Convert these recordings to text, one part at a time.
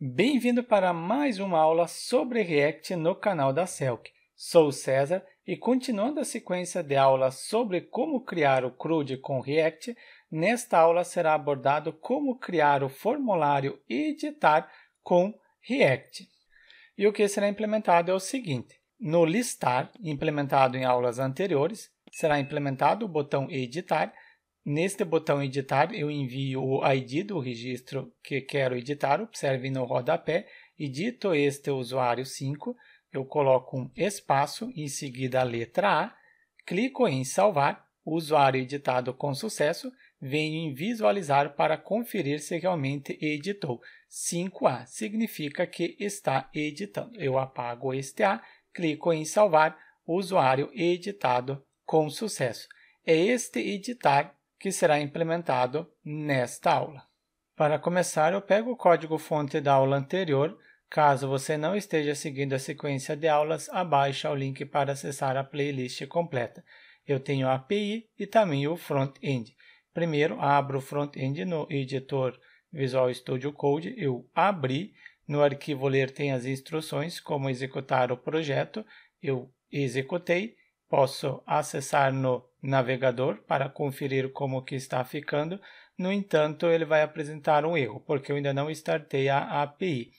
Bem-vindo para mais uma aula sobre React no canal da Selk. Sou César e continuando a sequência de aulas sobre como criar o CRUD com React, nesta aula será abordado como criar o formulário e editar com React. E o que será implementado é o seguinte: no listar, implementado em aulas anteriores, será implementado o botão editar Neste botão editar, eu envio o ID do registro que quero editar, observe no rodapé, edito este usuário 5, eu coloco um espaço, em seguida a letra A, clico em salvar, usuário editado com sucesso, venho em visualizar para conferir se realmente editou. 5A significa que está editando. Eu apago este A, clico em salvar, usuário editado com sucesso. É este editar que será implementado nesta aula. Para começar, eu pego o código-fonte da aula anterior. Caso você não esteja seguindo a sequência de aulas, abaixa o link para acessar a playlist completa. Eu tenho a API e também o front-end. Primeiro, abro o front-end no editor Visual Studio Code. Eu abri. No arquivo ler tem as instruções como executar o projeto. Eu executei Posso acessar no navegador para conferir como que está ficando. No entanto, ele vai apresentar um erro, porque eu ainda não startei a API.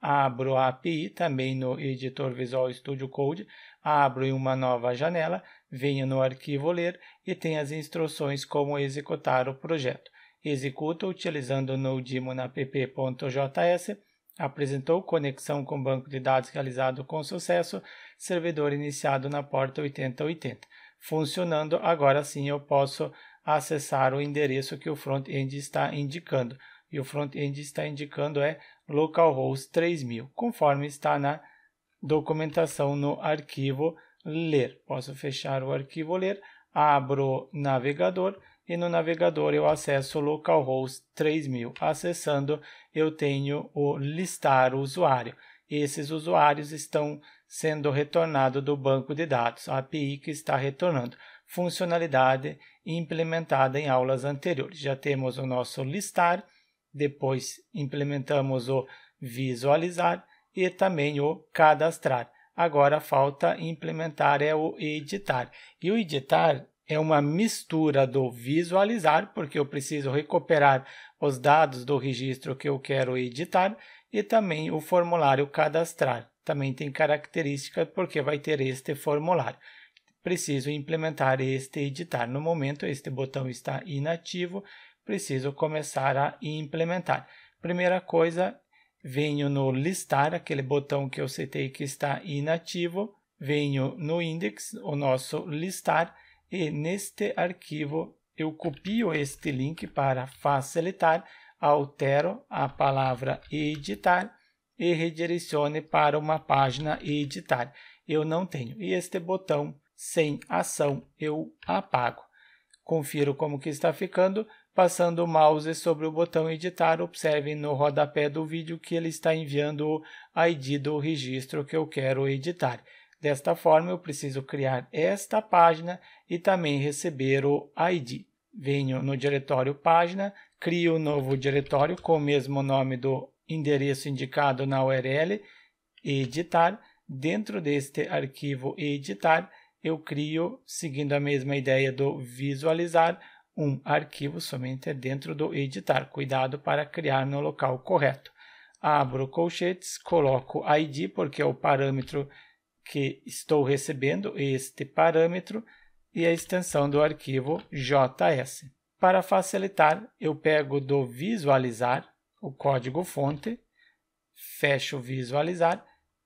Abro a API também no editor Visual Studio Code, abro em uma nova janela, venho no arquivo ler e tem as instruções como executar o projeto. Executo utilizando o nodimonapp.js, apresentou conexão com banco de dados realizado com sucesso, servidor iniciado na porta 8080. Funcionando, agora sim eu posso acessar o endereço que o front-end está indicando. E o front-end está indicando é localhost 3000, conforme está na documentação no arquivo ler. Posso fechar o arquivo ler, abro navegador e no navegador eu acesso localhost 3000. Acessando, eu tenho o listar usuário. Esses usuários estão sendo retornado do banco de dados, a API que está retornando, funcionalidade implementada em aulas anteriores. Já temos o nosso listar, depois implementamos o visualizar e também o cadastrar. Agora falta implementar é o editar. E o editar é uma mistura do visualizar, porque eu preciso recuperar os dados do registro que eu quero editar, e também o formulário cadastrar também tem característica porque vai ter este formulário. Preciso implementar este editar. No momento, este botão está inativo, preciso começar a implementar. Primeira coisa, venho no listar, aquele botão que eu citei que está inativo, venho no index, o nosso listar, e neste arquivo eu copio este link para facilitar, altero a palavra editar e redirecione para uma página e editar. Eu não tenho. E este botão sem ação eu apago. Confiro como que está ficando. Passando o mouse sobre o botão editar, observem no rodapé do vídeo que ele está enviando o ID do registro que eu quero editar. Desta forma, eu preciso criar esta página e também receber o ID. Venho no diretório página, crio um novo diretório com o mesmo nome do endereço indicado na URL editar. Dentro deste arquivo editar, eu crio, seguindo a mesma ideia do visualizar, um arquivo somente dentro do editar. Cuidado para criar no local correto. Abro colchetes, coloco ID, porque é o parâmetro que estou recebendo, este parâmetro, e a extensão do arquivo JS. Para facilitar, eu pego do visualizar, o código-fonte, fecho visualizar,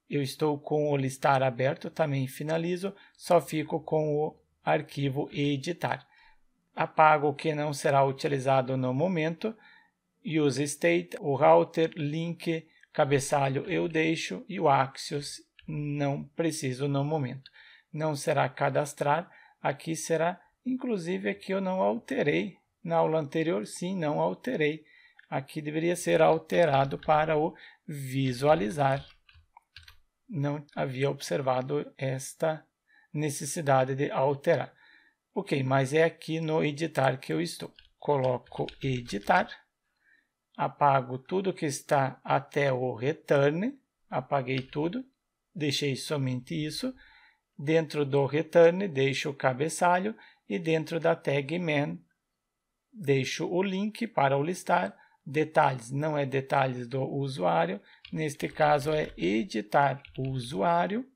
eu estou com o listar aberto, também finalizo, só fico com o arquivo editar. Apago o que não será utilizado no momento, use state, o router, link, cabeçalho eu deixo e o Axios não preciso no momento. Não será cadastrar, aqui será, inclusive aqui eu não alterei, na aula anterior sim, não alterei Aqui deveria ser alterado para o visualizar. Não havia observado esta necessidade de alterar. Ok, mas é aqui no editar que eu estou. Coloco editar, apago tudo que está até o return, apaguei tudo, deixei somente isso. Dentro do return, deixo o cabeçalho e dentro da tag man, deixo o link para o listar, detalhes não é detalhes do usuário, neste caso é editar o usuário,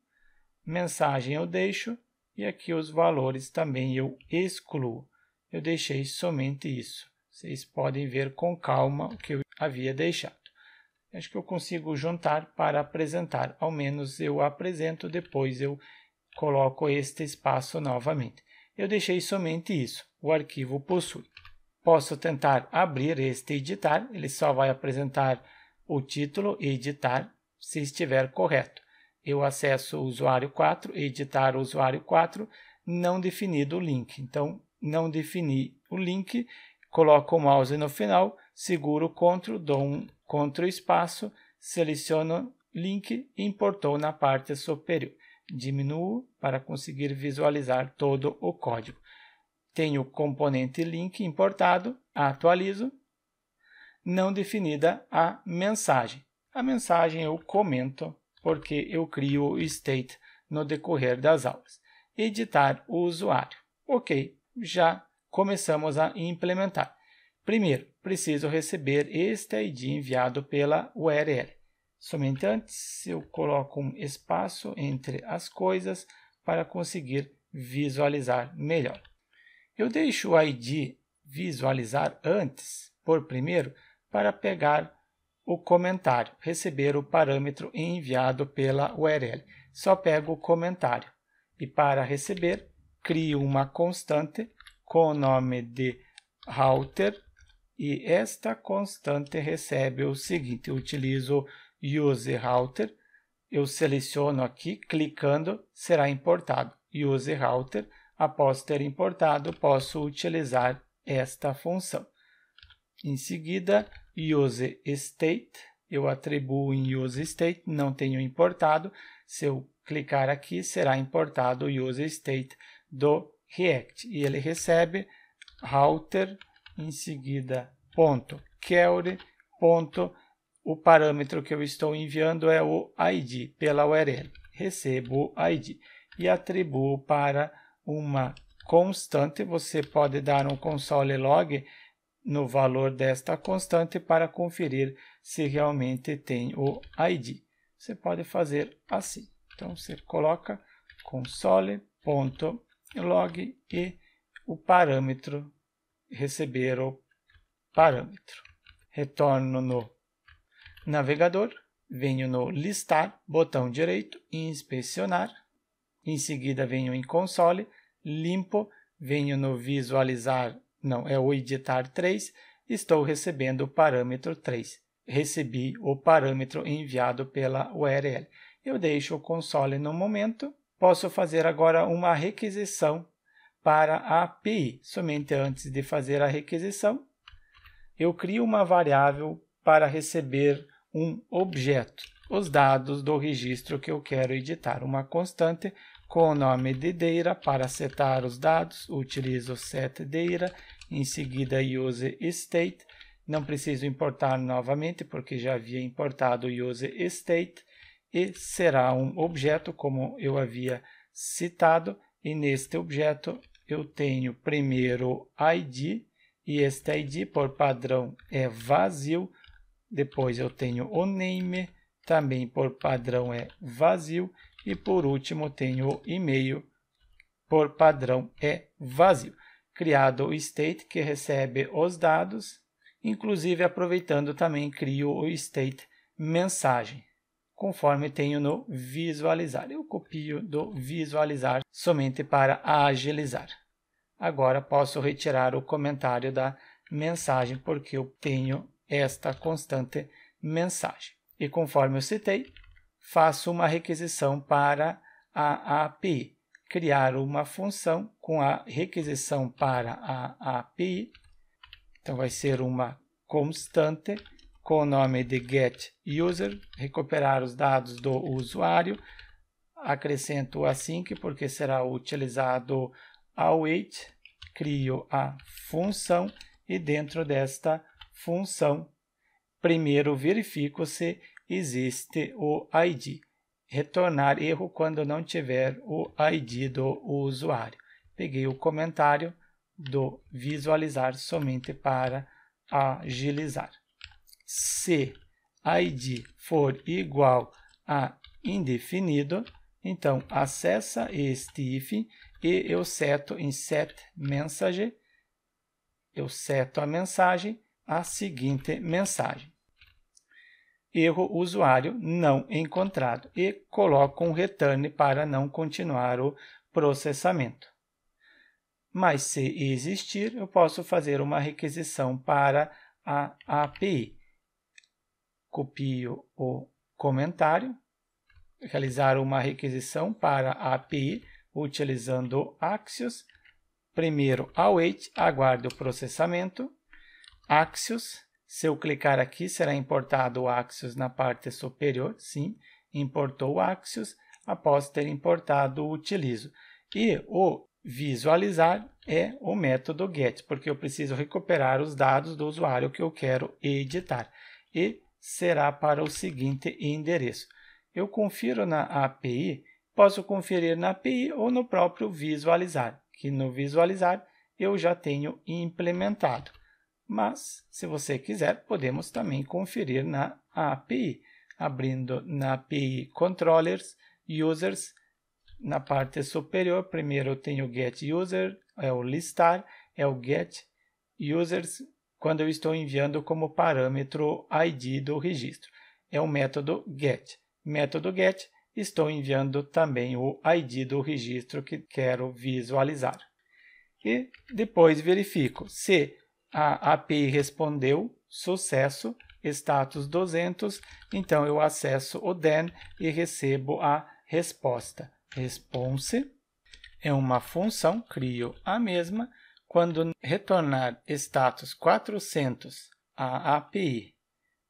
mensagem eu deixo e aqui os valores também eu excluo. Eu deixei somente isso. Vocês podem ver com calma o que eu havia deixado. Acho que eu consigo juntar para apresentar, ao menos eu apresento, depois eu coloco este espaço novamente. Eu deixei somente isso, o arquivo possui. Posso tentar abrir este editar, ele só vai apresentar o título e editar se estiver correto. Eu acesso o usuário 4, editar o usuário 4, não definido o link. Então, não defini o link, coloco o mouse no final, seguro o CTRL, dou um CTRL espaço, seleciono link importou na parte superior. Diminuo para conseguir visualizar todo o código. Tenho o componente link importado, atualizo, não definida a mensagem. A mensagem eu comento porque eu crio o state no decorrer das aulas. Editar o usuário. Ok, já começamos a implementar. Primeiro, preciso receber este ID enviado pela URL. Somente antes, eu coloco um espaço entre as coisas para conseguir visualizar melhor. Eu deixo o ID visualizar antes, por primeiro, para pegar o comentário, receber o parâmetro enviado pela URL. Só pego o comentário. E para receber, crio uma constante com o nome de router e esta constante recebe o seguinte, eu utilizo useRouter, router, eu seleciono aqui, clicando, será importado useRouter, router Após ter importado, posso utilizar esta função. Em seguida, useState, eu atribuo em useState, não tenho importado. Se eu clicar aqui, será importado o useState do React. E ele recebe router, em seguida, ponto, query. ponto, o parâmetro que eu estou enviando é o ID pela URL. Recebo o ID e atribuo para uma constante, você pode dar um console log no valor desta constante para conferir se realmente tem o ID. Você pode fazer assim. Então, você coloca console.log e o parâmetro, receber o parâmetro. Retorno no navegador, venho no listar, botão direito, inspecionar. Em seguida, venho em console, limpo, venho no visualizar, não, é o editar 3, estou recebendo o parâmetro 3. Recebi o parâmetro enviado pela URL. Eu deixo o console no momento. Posso fazer agora uma requisição para a API. Somente antes de fazer a requisição, eu crio uma variável para receber um objeto, os dados do registro que eu quero editar, uma constante com o nome de Deira, para setar os dados, utilizo Deira em seguida use state, não preciso importar novamente, porque já havia importado use state, e será um objeto, como eu havia citado, e neste objeto eu tenho primeiro id, e este id por padrão é vazio, depois eu tenho o name, também por padrão é vazio, e por último, tem o e-mail, por padrão é vazio, criado o state que recebe os dados, inclusive aproveitando também crio o state mensagem, conforme tenho no visualizar. Eu copio do visualizar somente para agilizar. Agora posso retirar o comentário da mensagem porque eu tenho esta constante mensagem. E conforme eu citei, faço uma requisição para a API. Criar uma função com a requisição para a API. Então, vai ser uma constante com o nome de getUser, recuperar os dados do usuário. Acrescento o async assim porque será utilizado await. Crio a função e dentro desta função, primeiro verifico se existe o ID. Retornar erro quando não tiver o ID do usuário. Peguei o comentário do visualizar somente para agilizar. Se ID for igual a indefinido, então acessa este if e eu seto em set message, eu seto a mensagem, a seguinte mensagem erro usuário não encontrado e coloco um return para não continuar o processamento. Mas se existir, eu posso fazer uma requisição para a API. Copio o comentário, realizar uma requisição para a API utilizando Axios. Primeiro, await, aguardo o processamento. Axios, se eu clicar aqui, será importado o Axios na parte superior. Sim, importou o Axios após ter importado o Utilizo. E o visualizar é o método get, porque eu preciso recuperar os dados do usuário que eu quero editar. E será para o seguinte endereço. Eu confiro na API, posso conferir na API ou no próprio visualizar, que no visualizar eu já tenho implementado. Mas, se você quiser, podemos também conferir na API, abrindo na API Controllers, Users, na parte superior, primeiro tem o Get User, é o listar, é o Get Users, quando eu estou enviando como parâmetro ID do registro. É o método get. Método get, estou enviando também o ID do registro que quero visualizar. E depois verifico se a API respondeu, sucesso, status 200, então eu acesso o then e recebo a resposta. Response é uma função, crio a mesma, quando retornar status 400, a API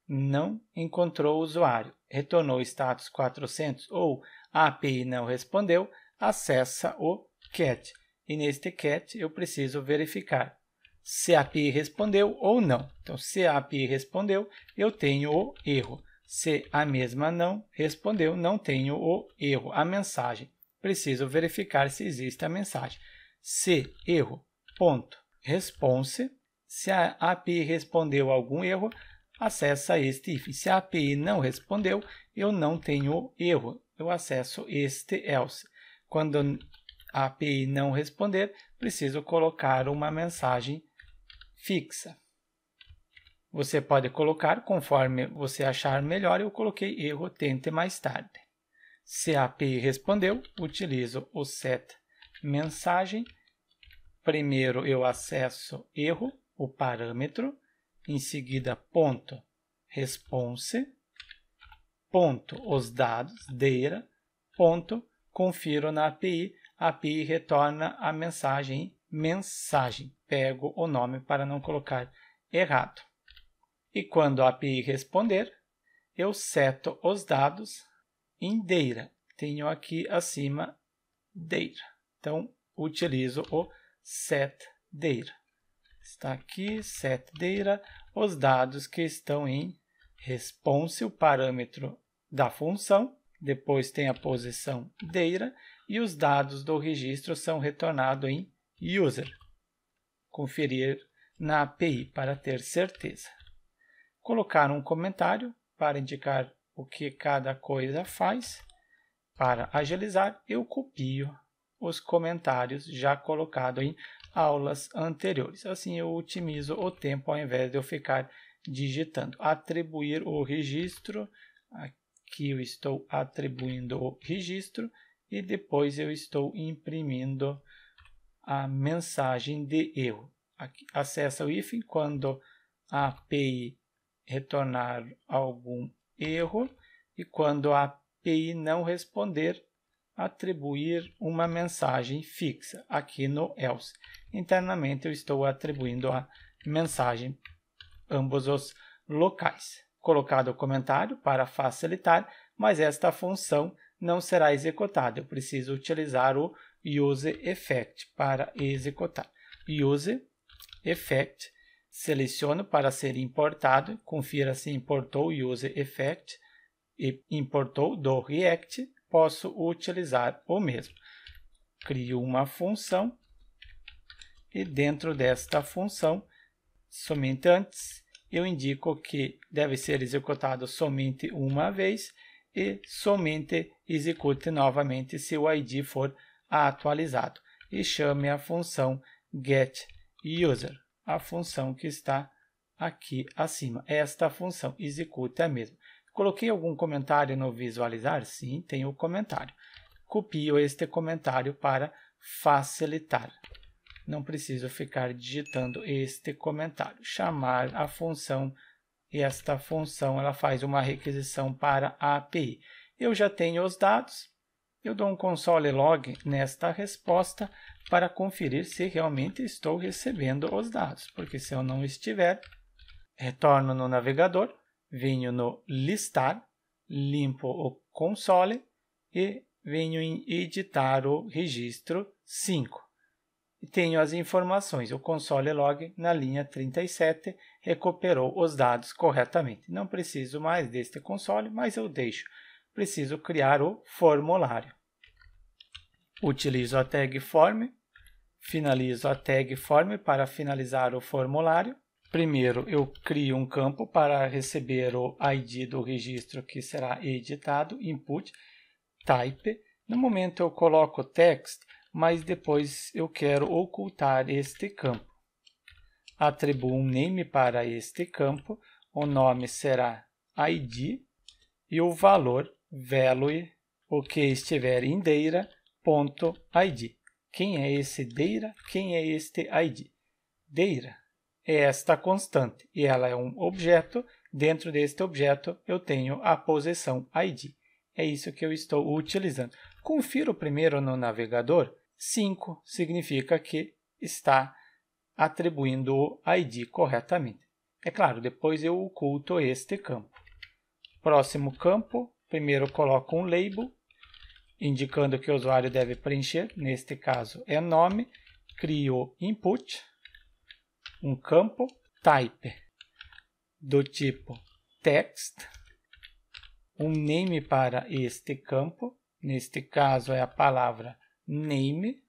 não encontrou o usuário, retornou status 400 ou a API não respondeu, acessa o cat. E neste cat eu preciso verificar se a API respondeu ou não. Então, se a API respondeu, eu tenho o erro. Se a mesma não respondeu, não tenho o erro, a mensagem. Preciso verificar se existe a mensagem. Se erro, ponto, response. Se a API respondeu algum erro, acessa este if. Se a API não respondeu, eu não tenho erro. Eu acesso este else. Quando a API não responder, preciso colocar uma mensagem fixa. Você pode colocar conforme você achar melhor. Eu coloquei erro, tente mais tarde. Se a API respondeu, utilizo o set mensagem. Primeiro eu acesso erro, o parâmetro, em seguida ponto response, ponto os dados, deira ponto confiro na API, a API retorna a mensagem mensagem. Pego o nome para não colocar errado. E quando a API responder, eu seto os dados em Deira. Tenho aqui acima Deira. Então, utilizo o set Deira. Está aqui, set Deira, os dados que estão em response, o parâmetro da função, depois tem a posição Deira, e os dados do registro são retornados em user. Conferir na API para ter certeza. Colocar um comentário para indicar o que cada coisa faz. Para agilizar, eu copio os comentários já colocados em aulas anteriores. Assim eu otimizo o tempo ao invés de eu ficar digitando. Atribuir o registro, aqui eu estou atribuindo o registro e depois eu estou imprimindo a mensagem de erro. Aqui, acessa o if quando a API retornar algum erro e quando a API não responder, atribuir uma mensagem fixa aqui no else. Internamente eu estou atribuindo a mensagem ambos os locais. Colocado o comentário para facilitar, mas esta função não será executada. Eu preciso utilizar o use effect para executar. Use effect, seleciono para ser importado, confira se importou use effect e importou do React, posso utilizar o mesmo. Crio uma função e dentro desta função, somente antes, eu indico que deve ser executado somente uma vez e somente execute novamente se o ID for atualizado e chame a função getUser, a função que está aqui acima. Esta função execute a mesma. Coloquei algum comentário no visualizar? Sim, tem o comentário. Copio este comentário para facilitar. Não preciso ficar digitando este comentário. Chamar a função esta função ela faz uma requisição para a API. Eu já tenho os dados, eu dou um console log nesta resposta para conferir se realmente estou recebendo os dados, porque se eu não estiver, retorno no navegador, venho no listar, limpo o console e venho em editar o registro 5. Tenho as informações, o console log na linha 37 recuperou os dados corretamente. Não preciso mais deste console, mas eu deixo preciso criar o formulário. Utilizo a tag form, finalizo a tag form para finalizar o formulário. Primeiro, eu crio um campo para receber o ID do registro que será editado, input, type. No momento, eu coloco text, mas depois eu quero ocultar este campo. Atribuo um name para este campo. O nome será ID e o valor value o que estiver em Deira, ponto ID. Quem é esse Deira? Quem é este ID? Deira é esta constante e ela é um objeto. Dentro deste objeto, eu tenho a posição ID. É isso que eu estou utilizando. Confiro primeiro no navegador. 5 significa que está atribuindo o ID corretamente. É claro, depois eu oculto este campo. Próximo campo, Primeiro coloco um label, indicando que o usuário deve preencher, neste caso é nome, crio input, um campo, type do tipo text, um name para este campo, neste caso é a palavra name,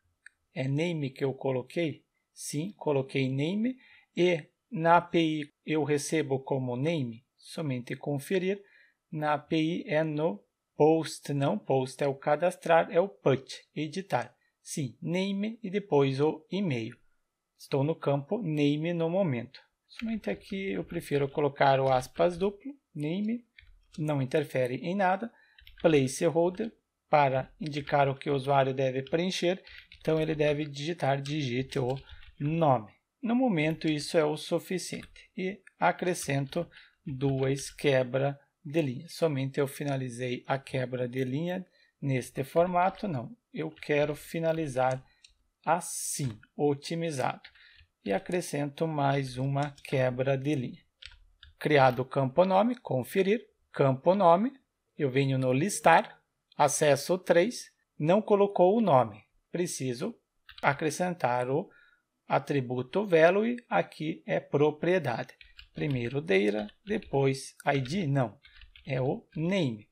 é name que eu coloquei? Sim, coloquei name e na API eu recebo como name, somente conferir, na API é no post, não post, é o cadastrar, é o put, editar. Sim, name e depois o e-mail. Estou no campo name no momento. Somente aqui eu prefiro colocar o aspas duplo, name, não interfere em nada. Placeholder, para indicar o que o usuário deve preencher, então ele deve digitar, digite o nome. No momento isso é o suficiente. E acrescento duas quebra de linha. Somente eu finalizei a quebra de linha neste formato, não. Eu quero finalizar assim, otimizado. E acrescento mais uma quebra de linha. Criado o campo nome, conferir, campo nome, eu venho no listar, acesso 3, não colocou o nome. Preciso acrescentar o atributo value, aqui é propriedade. Primeiro data, depois id, não é o name.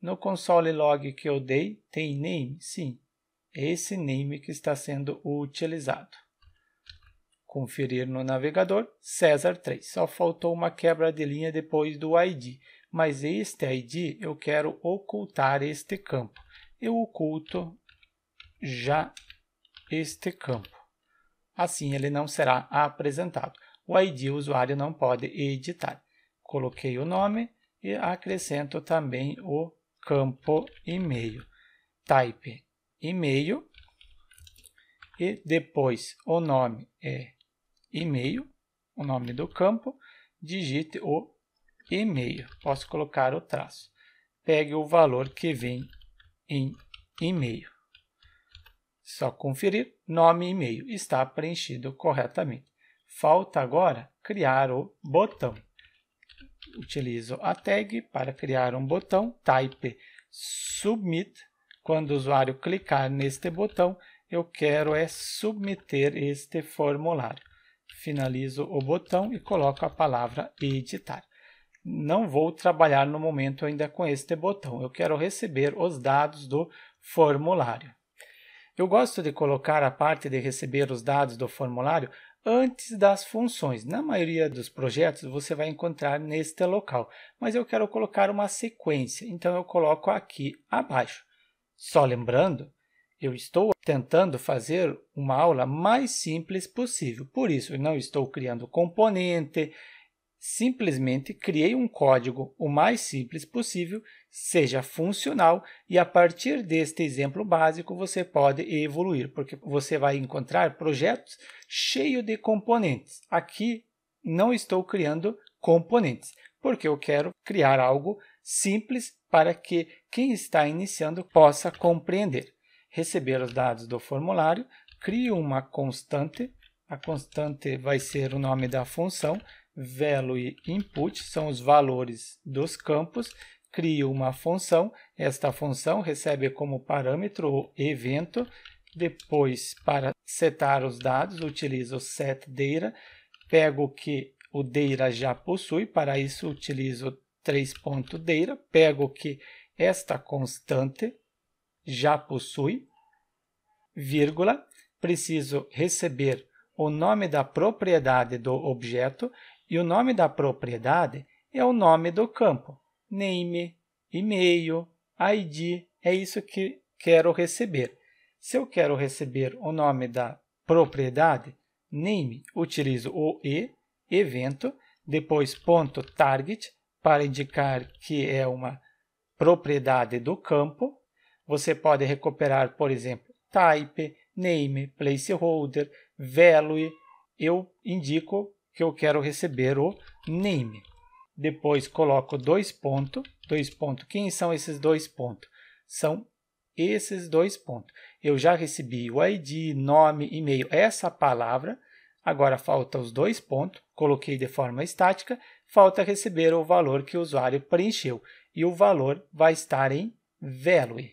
No console log que eu dei, tem name? Sim, é esse name que está sendo utilizado. Conferir no navegador, César 3. Só faltou uma quebra de linha depois do ID, mas este ID eu quero ocultar este campo. Eu oculto já este campo. Assim ele não será apresentado. O ID o usuário não pode editar. Coloquei o nome, e acrescento também o campo e-mail, type e-mail e depois o nome é e-mail, o nome do campo, digite o e-mail, posso colocar o traço. Pegue o valor que vem em e-mail. Só conferir, nome e e-mail está preenchido corretamente. Falta agora criar o botão utilizo a tag para criar um botão type submit. Quando o usuário clicar neste botão, eu quero é submeter este formulário. Finalizo o botão e coloco a palavra editar. Não vou trabalhar no momento ainda com este botão. Eu quero receber os dados do formulário. Eu gosto de colocar a parte de receber os dados do formulário antes das funções. Na maioria dos projetos você vai encontrar neste local, mas eu quero colocar uma sequência, então eu coloco aqui abaixo. Só lembrando, eu estou tentando fazer uma aula mais simples possível, por isso não estou criando componente, Simplesmente criei um código o mais simples possível, seja funcional, e a partir deste exemplo básico você pode evoluir, porque você vai encontrar projetos cheios de componentes. Aqui não estou criando componentes, porque eu quero criar algo simples para que quem está iniciando possa compreender. Receber os dados do formulário, crio uma constante, a constante vai ser o nome da função, value e input são os valores dos campos, crio uma função, esta função recebe como parâmetro o evento, depois para setar os dados utilizo set data, pego o que o data já possui, para isso utilizo 3.data, pego o que esta constante já possui, vírgula, preciso receber o nome da propriedade do objeto e o nome da propriedade é o nome do campo, name, e-mail, ID, é isso que quero receber. Se eu quero receber o nome da propriedade, name, utilizo o e, evento, depois ponto .target para indicar que é uma propriedade do campo. Você pode recuperar, por exemplo, type, name, placeholder, value. Eu indico que eu quero receber o name. Depois coloco dois pontos, dois pontos. Quem são esses dois pontos? São esses dois pontos. Eu já recebi o ID, nome, e-mail, essa palavra. Agora falta os dois pontos, coloquei de forma estática, falta receber o valor que o usuário preencheu e o valor vai estar em value.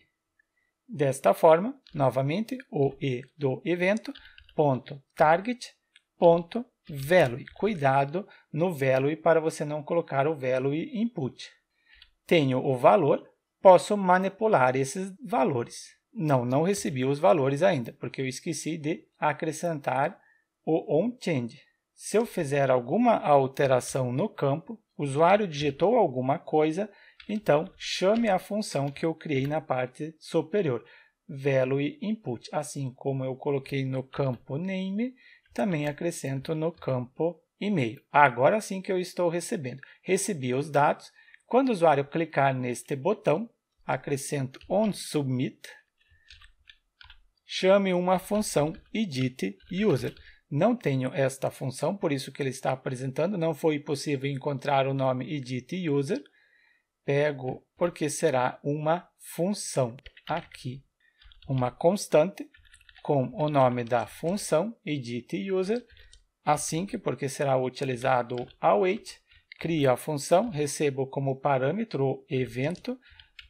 Desta forma, novamente, o e do evento ponto target ponto Value. Cuidado no value para você não colocar o value input. Tenho o valor, posso manipular esses valores. Não, não recebi os valores ainda, porque eu esqueci de acrescentar o onChange. Se eu fizer alguma alteração no campo, o usuário digitou alguma coisa, então chame a função que eu criei na parte superior, value input. Assim como eu coloquei no campo name, também acrescento no campo e-mail. Agora sim que eu estou recebendo. Recebi os dados. Quando o usuário clicar neste botão, acrescento on submit, chame uma função e dite user. Não tenho esta função, por isso que ele está apresentando, não foi possível encontrar o nome edit user. Pego porque será uma função aqui, uma constante com o nome da função edit user, assim que porque será utilizado await, crio a função, recebo como parâmetro o evento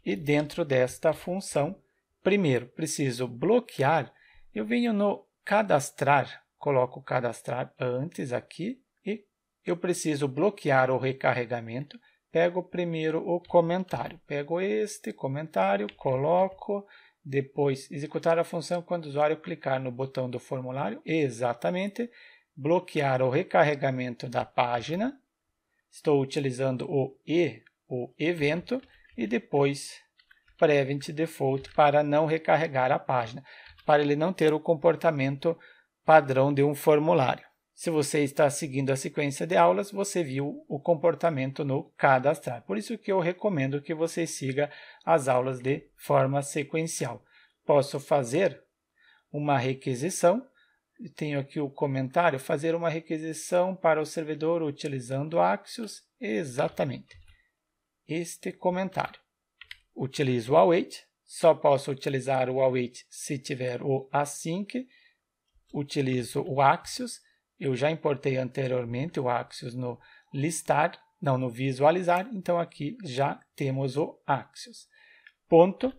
e dentro desta função, primeiro preciso bloquear, eu venho no cadastrar, coloco cadastrar antes aqui e eu preciso bloquear o recarregamento, pego primeiro o comentário, pego este comentário, coloco, depois, executar a função quando o usuário clicar no botão do formulário, exatamente, bloquear o recarregamento da página, estou utilizando o e, o evento, e depois prevent default para não recarregar a página, para ele não ter o comportamento padrão de um formulário. Se você está seguindo a sequência de aulas, você viu o comportamento no cadastrar. Por isso que eu recomendo que você siga as aulas de forma sequencial. Posso fazer uma requisição, tenho aqui o comentário, fazer uma requisição para o servidor utilizando Axios, exatamente este comentário. Utilizo o await, só posso utilizar o await se tiver o async, utilizo o Axios, eu já importei anteriormente o Axios no listar, não no visualizar, então aqui já temos o Axios. Ponto.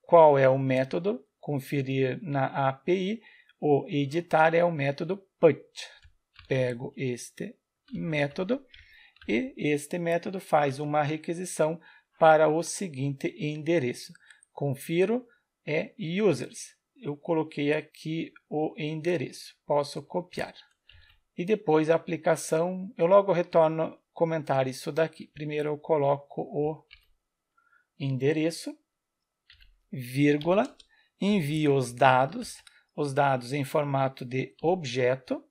Qual é o método? Conferir na API. O editar é o método put. Pego este método e este método faz uma requisição para o seguinte endereço. Confiro é users. Eu coloquei aqui o endereço. Posso copiar e depois a aplicação. Eu logo retorno comentar isso daqui. Primeiro eu coloco o endereço, vírgula, envio os dados, os dados em formato de objeto,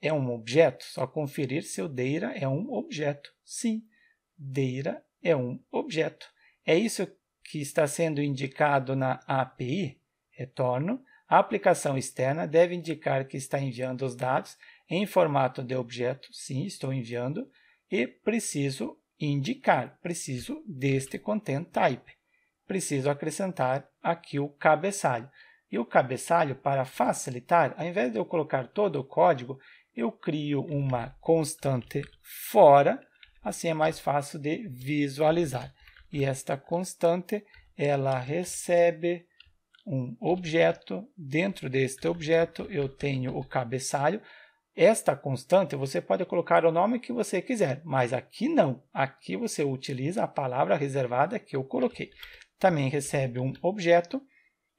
é um objeto, só conferir se o Deira é um objeto. Sim, Deira é um objeto. É isso que está sendo indicado na API? Retorno. A aplicação externa deve indicar que está enviando os dados em formato de objeto, sim, estou enviando, e preciso indicar, preciso deste content type. Preciso acrescentar aqui o cabeçalho. E o cabeçalho, para facilitar, ao invés de eu colocar todo o código, eu crio uma constante fora, assim é mais fácil de visualizar. E esta constante, ela recebe um objeto, dentro deste objeto eu tenho o cabeçalho, esta constante você pode colocar o nome que você quiser, mas aqui não. Aqui você utiliza a palavra reservada que eu coloquei. Também recebe um objeto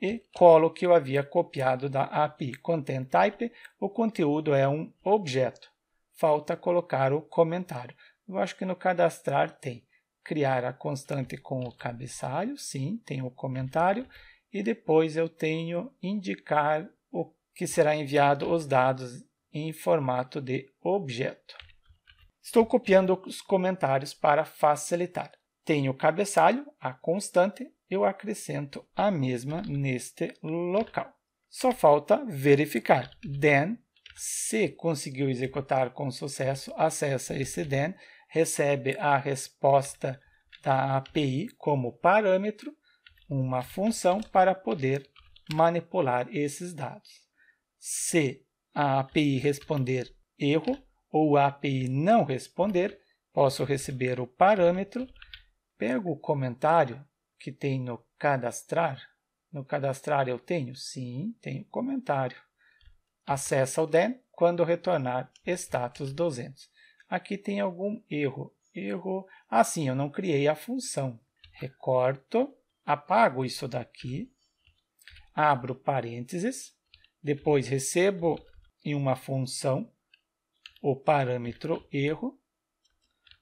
e colo que eu havia copiado da API. Content type, o conteúdo é um objeto. Falta colocar o comentário. Eu acho que no cadastrar tem criar a constante com o cabeçalho, sim, tem o comentário, e depois eu tenho indicar o que será enviado os dados em formato de objeto. Estou copiando os comentários para facilitar. Tenho o cabeçalho, a constante, eu acrescento a mesma neste local. Só falta verificar. Then, se conseguiu executar com sucesso, acessa esse then, recebe a resposta da API como parâmetro, uma função para poder manipular esses dados. Se a API responder erro ou a API não responder, posso receber o parâmetro, pego o comentário que tem no cadastrar, no cadastrar eu tenho? Sim, tenho comentário. Acessa o DEM quando retornar status 200. Aqui tem algum erro. Erro. Ah, sim, eu não criei a função. Recorto, apago isso daqui, abro parênteses, depois recebo em uma função, o parâmetro erro.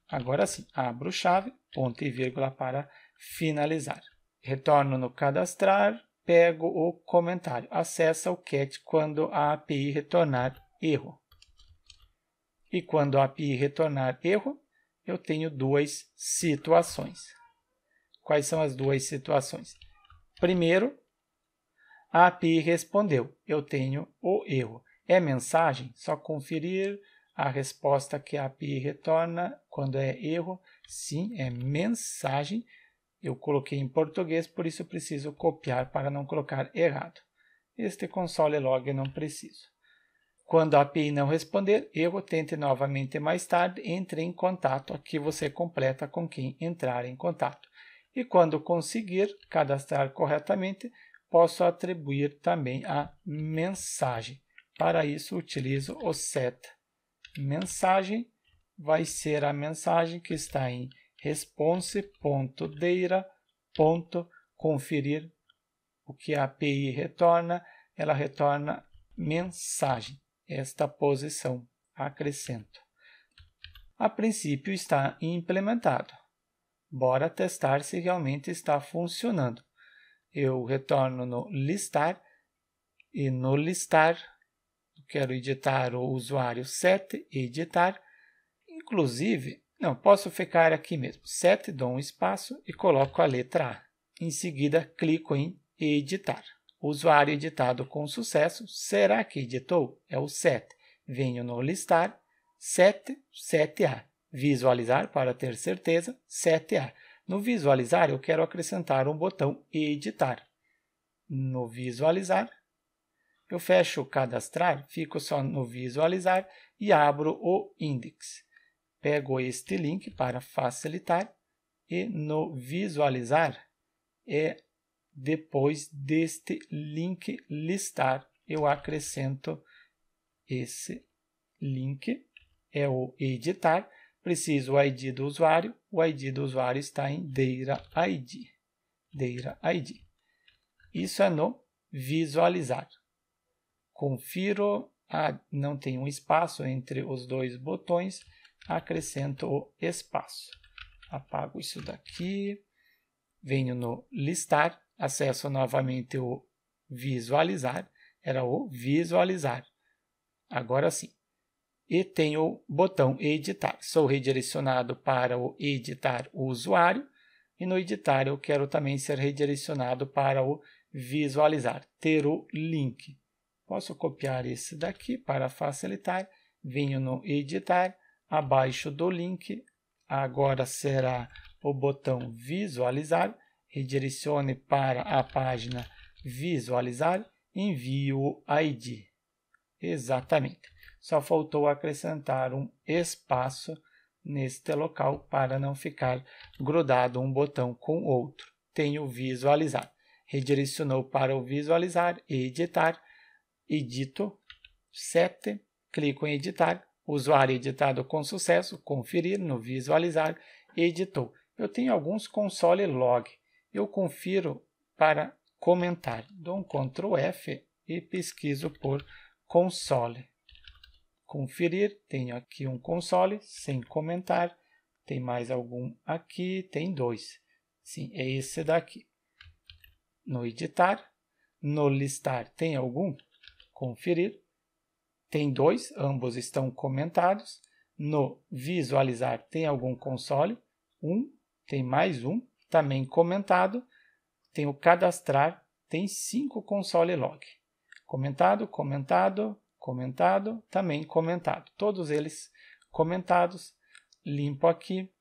Agora sim, abro chave, ponto e vírgula para finalizar. Retorno no cadastrar, pego o comentário. Acessa o cat quando a API retornar erro. E quando a API retornar erro, eu tenho duas situações. Quais são as duas situações? Primeiro, a API respondeu, eu tenho o erro é mensagem, só conferir a resposta que a API retorna quando é erro. Sim, é mensagem. Eu coloquei em português, por isso preciso copiar para não colocar errado. Este console log não preciso. Quando a API não responder, erro, tente novamente mais tarde, entre em contato. Aqui você completa com quem entrar em contato. E quando conseguir cadastrar corretamente, posso atribuir também a mensagem. Para isso, utilizo o set mensagem. Vai ser a mensagem que está em response.deira.conferir. O que a API retorna? Ela retorna mensagem, esta posição. Acrescento. A princípio está implementado. Bora testar se realmente está funcionando. Eu retorno no listar e no listar quero editar o usuário set e editar. Inclusive, não, posso ficar aqui mesmo. Set, dou um espaço e coloco a letra A. Em seguida, clico em editar. Usuário editado com sucesso. Será que editou? É o set. Venho no listar, set, 7A. Visualizar para ter certeza, 7A. No visualizar, eu quero acrescentar um botão editar. No visualizar, eu fecho o cadastrar, fico só no visualizar e abro o index. Pego este link para facilitar e no visualizar é depois deste link listar, eu acrescento esse link, é o editar, preciso o ID do usuário, o ID do usuário está em data ID. ID. Isso é no visualizar confiro, não tem um espaço entre os dois botões, acrescento o espaço. Apago isso daqui, venho no listar, acesso novamente o visualizar, era o visualizar. Agora sim. E tenho o botão editar. Sou redirecionado para o editar o usuário e no editar eu quero também ser redirecionado para o visualizar, ter o link. Posso copiar esse daqui para facilitar. Venho no editar, abaixo do link, agora será o botão visualizar, redirecione para a página visualizar, envio o ID. Exatamente. Só faltou acrescentar um espaço neste local para não ficar grudado um botão com outro. Tenho visualizar. Redirecionou para o visualizar, editar, edito sete clico em editar, usuário editado com sucesso, conferir no visualizar, editou. Eu tenho alguns console log, eu confiro para comentar. Dou um Ctrl F e pesquiso por console. Conferir, tenho aqui um console sem comentar, tem mais algum aqui, tem dois. Sim, é esse daqui. No editar, no listar tem algum? conferir. Tem dois, ambos estão comentados. No visualizar tem algum console, um, tem mais um, também comentado. Tem o cadastrar, tem cinco console log. Comentado, comentado, comentado, também comentado. Todos eles comentados. Limpo aqui,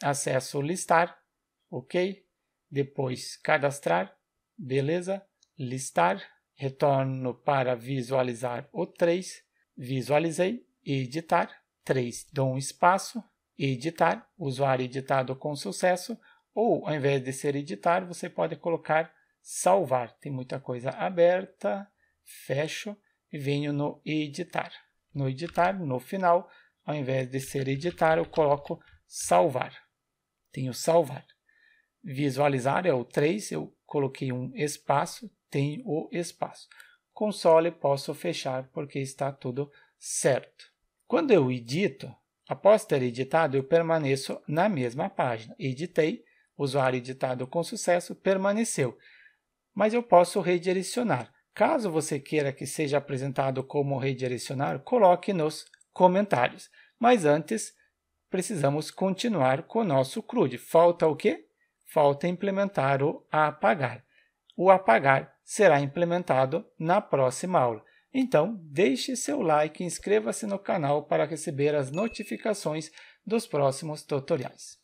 acesso listar, ok. Depois cadastrar, beleza. Listar, retorno para visualizar o 3, visualizei, editar, 3, dou um espaço, editar, usuário editado com sucesso, ou ao invés de ser editar, você pode colocar salvar. Tem muita coisa aberta, fecho e venho no editar. No editar, no final, ao invés de ser editar, eu coloco salvar. Tenho salvar. Visualizar é o 3, eu coloquei um espaço, tem o espaço. Console posso fechar porque está tudo certo. Quando eu edito, após ter editado, eu permaneço na mesma página. Editei, usuário editado com sucesso, permaneceu. Mas eu posso redirecionar. Caso você queira que seja apresentado como redirecionar, coloque nos comentários. Mas antes, precisamos continuar com o nosso CRUD. Falta o quê? Falta implementar o apagar. O apagar será implementado na próxima aula. Então, deixe seu like e inscreva-se no canal para receber as notificações dos próximos tutoriais.